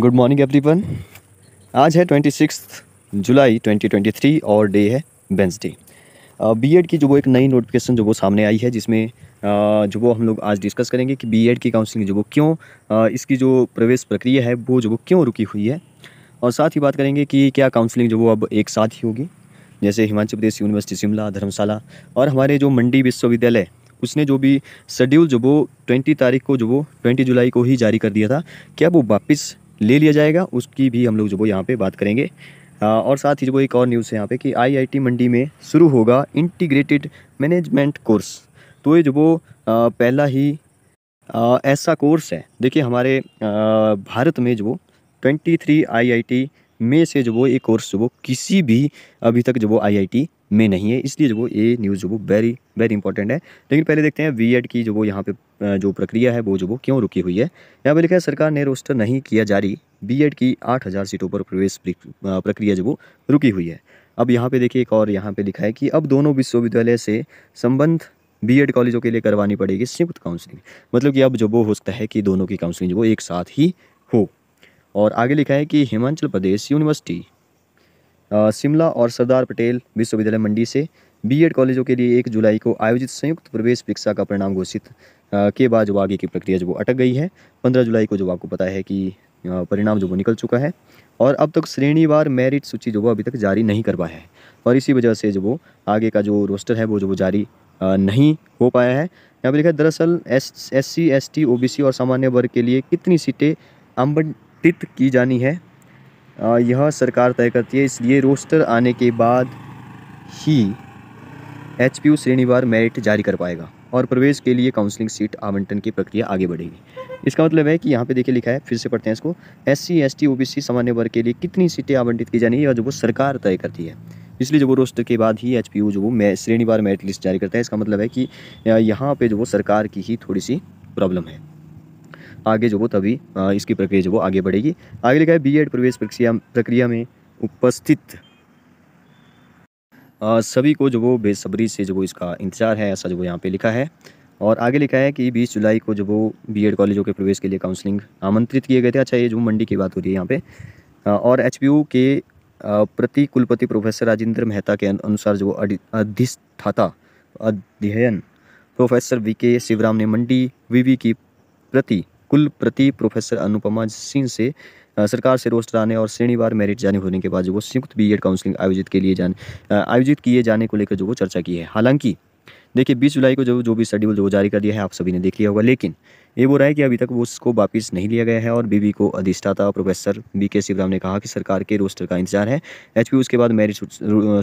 good morning everyone आज है twenty six जुलाई ट्वेंटी ट्वेंटी थ्री और डे है वेंसडे बीएड uh, e की जो वो एक नई नोटिफिकेशन जो वो सामने आई है जिसमें uh, जो वो हम लोग आज डिस्कस करेंगे कि बीएड e की काउंसलिंग जो वो क्यों uh, इसकी जो प्रवेश प्रक्रिया है वो जो वो क्यों रुकी हुई है और साथ ही बात करेंगे कि क्या काउंसलिंग जो वो अब एक साथ ही होगी जैसे हिमाचल प्रदेश यूनिवर्सिटी शिमला धर्मशाला और हमारे जो मंडी विश्वविद्यालय उसने जो भी शेड्यूल जो वो ट्वेंटी तारीख को जो वो ट्वेंटी जुलाई को ही जारी कर दिया था क्या वो वापस ले लिया जाएगा उसकी भी हम लोग जो वो यहाँ पे बात करेंगे और साथ ही जो एक और न्यूज़ है यहाँ पे कि आईआईटी मंडी में शुरू होगा इंटीग्रेटेड मैनेजमेंट कोर्स तो ये जो वो पहला ही ऐसा कोर्स है देखिए हमारे भारत में जो ट्वेंटी थ्री आई में से जो वो ये कोर्स जो वो किसी भी अभी तक जो वो आईआईटी में नहीं है इसलिए जो वो ये न्यूज़ जो वो वेरी वेरी इंपॉर्टेंट है लेकिन पहले देखते हैं वीएड e की जो वो यहाँ पे जो प्रक्रिया है वो जो वो क्यों रुकी हुई है यहाँ पे लिखा है सरकार ने रोस्टर नहीं किया जारी बीएड e की हज़ार सीटों पर प्रवेश प्रक्रिया जो वो रुकी हुई है अब यहाँ पर देखिए एक और यहाँ पर लिखा है कि अब दोनों विश्वविद्यालय से संबंध बीएड e कॉलेजों के लिए करवानी पड़ेगी संयुक्त काउंसलिंग मतलब कि अब जो वो हो सकता है कि दोनों की काउंसलिंग जो वो एक साथ ही और आगे लिखा है कि हिमाचल प्रदेश यूनिवर्सिटी शिमला और सरदार पटेल विश्वविद्यालय मंडी से बीएड कॉलेजों के लिए एक जुलाई को आयोजित संयुक्त प्रवेश परीक्षा का परिणाम घोषित के बाद जो आगे की प्रक्रिया जो वो अटक गई है पंद्रह जुलाई को जो आपको पता है कि परिणाम जो वो निकल चुका है और अब तक श्रेणीवार मेरिट सूची जो वो अभी तक जारी नहीं कर पाया है और इसी वजह से जो वो आगे का जो रोस्टर है वो जो वो जारी नहीं हो पाया है यहाँ पर लिखा है दरअसल S S C S T O B C और सामान्य वर्ग के लिए कितनी सीटें अम्बन आवंटित की जानी है यह सरकार तय करती है इसलिए रोस्टर आने के बाद ही एच पी यू श्रेणीवार मेरिट जारी कर पाएगा और प्रवेश के लिए काउंसलिंग सीट आवंटन की प्रक्रिया आगे बढ़ेगी इसका मतलब है कि यहाँ पे देखिए लिखा है फिर से पढ़ते हैं इसको S C S T O B C सामान्य वर्ग के लिए कितनी सीटें आवंटित की जानी है जो वो सरकार तय करती है इसलिए जो वो रोस्टर के बाद ही एच पी यू जो वो श्रेणीवार मेरिट लिस्ट जारी करता है इसका मतलब है कि यहाँ पर जो वो सरकार की ही थोड़ी सी प्रॉब्लम है आगे जो वो तभी इसकी प्रक्रिया जो वो आगे बढ़ेगी आगे लिखा है बी प्रवेश प्रक्रिया प्रक्रिया में उपस्थित सभी को जो वो बेसब्री से जो वो इसका इंतजार है ऐसा जो वो यहाँ पे लिखा है और आगे लिखा है कि 20 जुलाई को जो वो बीएड कॉलेजों के प्रवेश के लिए काउंसलिंग आमंत्रित किए गए थे अच्छा ये जो मंडी की बात हो रही है यहाँ पे और एच के प्रति कुलपति प्रोफेसर राजेंद्र मेहता के अनुसार जो अधिष्ठाता अध्ययन प्रोफेसर वी के शिवराम ने मंडी वी की प्रति कुलप्रति प्रोफेसर अनुपमा सिंह से सरकार से रोस्टर आने और श्रेणीवार मेरिट जाने होने के बाद जो वो संयुक्त बीएड काउंसलिंग आयोजित के लिए जाने आयोजित किए जाने को लेकर जो वो चर्चा की है हालांकि देखिए बीस जुलाई को जो जो भी शेड्यूल जो जारी कर दिया है आप सभी ने देख लिया होगा लेकिन ये रहा है कि अभी तक वो उसको वापस नहीं लिया गया है और बीबी को अधिष्ठाता प्रोफेसर बी के शिवराम ने कहा कि सरकार के रोस्टर का इंतजार है एच उसके बाद मैरिज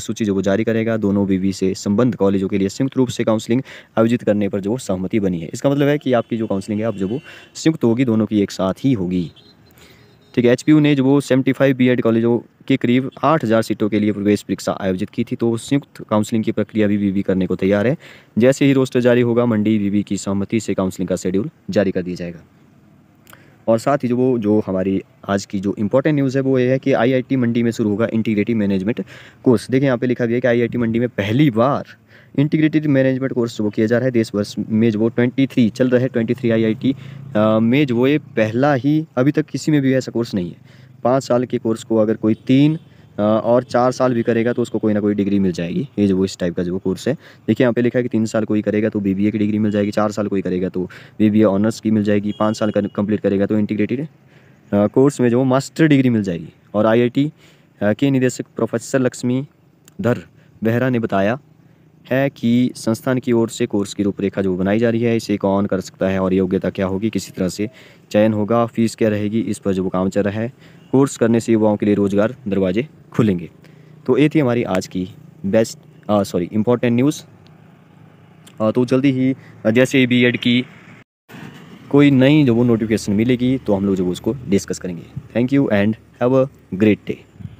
सूची जो वो जारी करेगा दोनों बीबी से संबंध कॉलेजों के लिए संयुक्त रूप से काउंसलिंग आयोजित करने पर जो सहमति बनी है इसका मतलब है कि आपकी जो काउंसलिंग है आप जो वो संयुक्त होगी दोनों की एक साथ ही होगी ठीक है एच ने जो वो सेवेंटी फाइव बी कॉलेजों के करीब आठ हज़ार सीटों के लिए प्रवेश परीक्षा आयोजित की थी तो संयुक्त काउंसलिंग की प्रक्रिया भी वीवी करने को तैयार है जैसे ही रोस्टर जारी होगा मंडी वीवी की सहमति से काउंसलिंग का शेड्यूल जारी कर दिया जाएगा और साथ ही जो वो जो हमारी आज की जो इंपॉर्टेंट न्यूज़ है वो ये है कि आईआईटी मंडी में शुरू होगा इंटीग्रेटिव मैनेजमेंट कोर्स देखिए यहाँ पे लिखा गया है कि आईआईटी मंडी में पहली बार इंटीग्रेटेड मैनेजमेंट कोर्स वो किया जा रहा है देश वर्ष में जो ट्वेंटी थ्री चल रहा है twenty three I I T मेज वो ये पहला ही अभी तक किसी में भी ऐसा कोर्स नहीं है पाँच साल के कोर्स को अगर कोई तीन और चार साल भी करेगा तो उसको कोई ना कोई डिग्री मिल जाएगी ये जो इस टाइप का जो कोर्स है देखिए यहाँ पे लिखा है कि तीन साल कोई करेगा तो बी की डिग्री मिल जाएगी चार साल कोई करेगा तो बी ऑनर्स की मिल जाएगी पाँच साल कंप्लीट करेगा तो इंटीग्रेटेड कोर्स में जो मास्टर डिग्री मिल जाएगी और आई के निदेशक प्रोफेसर लक्ष्मी धर बेहरा ने बताया है कि संस्थान की ओर से कोर्स की रूपरेखा जो बनाई जा रही है इसे कौन कर सकता है और योग्यता क्या होगी किसी तरह से चयन होगा फीस क्या रहेगी इस पर जो काम चल रहा है कोर्स करने से युवाओं के लिए रोज़गार दरवाजे खुलेंगे तो ये थी हमारी आज की बेस्ट सॉरी इम्पोर्टेंट न्यूज़ तो जल्दी ही जैसे ही बी एड की कोई नई जो वो नोटिफिकेशन मिलेगी तो हम लोग जो उसको डिस्कस करेंगे thank you and have a great day